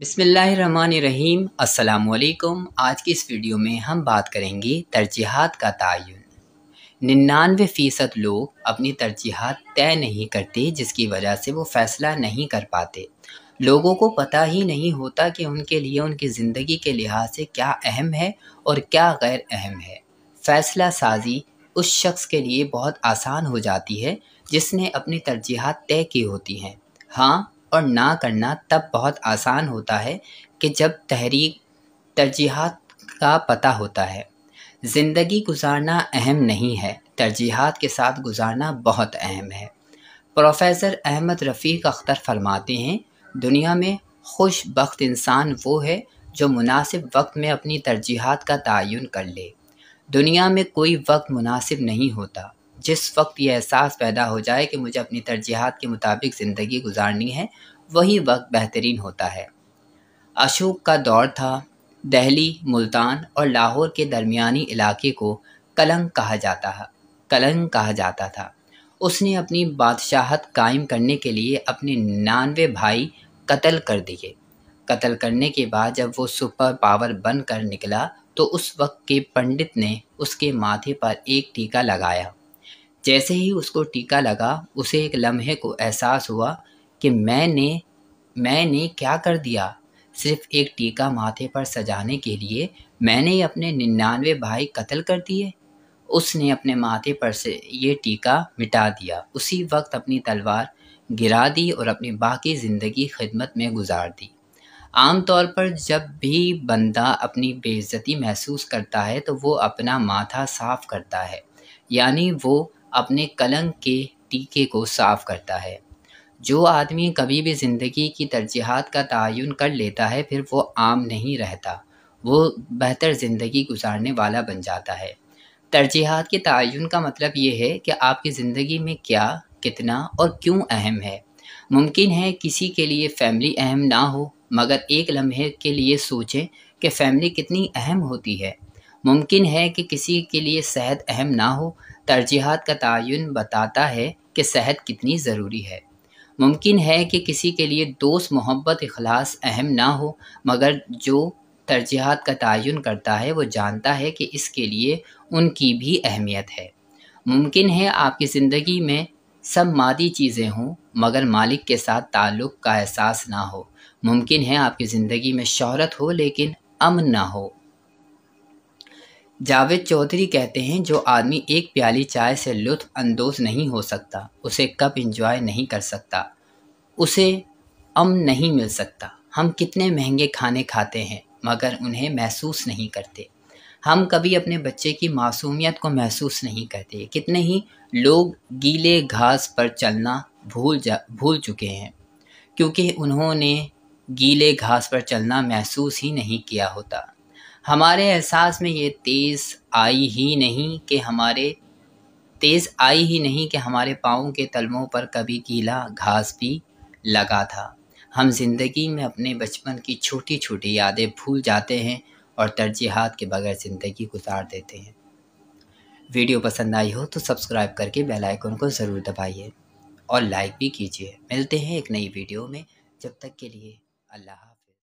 बिसमीम् अल्लाम आज की इस वीडियो में हम बात करेंगे तरजीहत का तयन निन्यानवे फ़ीसद लोग अपनी तरजीहत तय नहीं करते जिसकी वजह से वो फ़ैसला नहीं कर पाते लोगों को पता ही नहीं होता कि उनके लिए उनकी ज़िंदगी के लिहाज से क्या अहम है और क्या गैर अहम है फ़ैसला साजी उस शख्स के लिए बहुत आसान हो जाती है जिसने अपनी तरजीहत तय की होती हैं हाँ और ना करना तब बहुत आसान होता है कि जब तहरीक तरजीहत का पता होता है ज़िंदगी गुजारना अहम नहीं है तरजीहत के साथ गुजारना बहुत अहम है प्रोफेसर अहमद रफ़ीक अख्तर फरमाते हैं दुनिया में खुश बख्त इंसान वो है जो मुनासिब वक्त में अपनी तरजीहत का तयन कर ले दुनिया में कोई वक्त मुनासिब नहीं होता जिस वक्त ये एहसास पैदा हो जाए कि मुझे अपनी तरजीहत के मुताबिक ज़िंदगी गुजारनी है वही वक्त बेहतरीन होता है अशोक का दौर था दहली मुल्तान और लाहौर के दरमियानी इलाके को कलंग कहा जाता है कलंग कहा जाता था उसने अपनी बादशाहत कायम करने के लिए अपने नानवे भाई कत्ल कर दिए कत्ल करने के बाद जब वो सुपर पावर बन कर निकला तो उस वक्त के पंडित ने उसके माथे पर एक टीका लगाया जैसे ही उसको टीका लगा उसे एक लम्हे को एहसास हुआ कि मैंने मैंने क्या कर दिया सिर्फ एक टीका माथे पर सजाने के लिए मैंने अपने निन्यानवे भाई कत्ल कर दिए उसने अपने माथे पर से ये टीका मिटा दिया उसी वक्त अपनी तलवार गिरा दी और अपनी बाकी ज़िंदगी खिदमत में गुजार दी आम तौर पर जब भी बंदा अपनी बेइज्जती महसूस करता है तो वो अपना माथा साफ करता है यानी वो अपने कलंक के टीके को साफ करता है जो आदमी कभी भी ज़िंदगी की तरजीहत का तयन कर लेता है फिर वो आम नहीं रहता वो बेहतर ज़िंदगी गुजारने वाला बन जाता है तरजीहत के तयन का मतलब ये है कि आपकी ज़िंदगी में क्या कितना और क्यों अहम है मुमकिन है किसी के लिए फैमिली अहम ना हो मगर एक लम्हे के लिए सोचें कि फैमिली कितनी अहम होती है मुमकिन है कि किसी के लिए सेहत अहम ना हो तरजीहत का तयन बताता है कि सेहत कितनी ज़रूरी है मुमकिन है कि किसी के लिए दोस्त मोहब्बत अखलास अहम ना हो मगर जो तरजीहत का तयन करता है वो जानता है कि इसके लिए उनकी भी अहमियत है मुमकिन है आपकी ज़िंदगी में सब मादी चीज़ें हों मगर मालिक के साथ ताल्लुक़ का एहसास ना हो मुमकिन है आपकी ज़िंदगी में शहरत हो लेकिन अमन ना हो जावेद चौधरी कहते हैं जो आदमी एक प्याली चाय से लुत्फ अंदोज नहीं हो सकता उसे कब इंजॉय नहीं कर सकता उसे अम नहीं मिल सकता हम कितने महंगे खाने खाते हैं मगर उन्हें महसूस नहीं करते हम कभी अपने बच्चे की मासूमियत को महसूस नहीं करते कितने ही लोग गीले घास पर चलना भूल जा भूल चुके हैं क्योंकि उन्होंने गीले घास पर चलना महसूस ही नहीं किया होता हमारे एहसास में ये तेज़ आई ही नहीं कि हमारे तेज़ आई ही नहीं कि हमारे पाँव के तलमों पर कभी गीला घास भी लगा था हम जिंदगी में अपने बचपन की छोटी छोटी यादें भूल जाते हैं और तरजीहत के बगैर ज़िंदगी गुजार देते हैं वीडियो पसंद आई हो तो सब्सक्राइब करके बेल आइकन को ज़रूर दबाइए और लाइक भी कीजिए मिलते हैं एक नई वीडियो में जब तक के लिए अल्लाह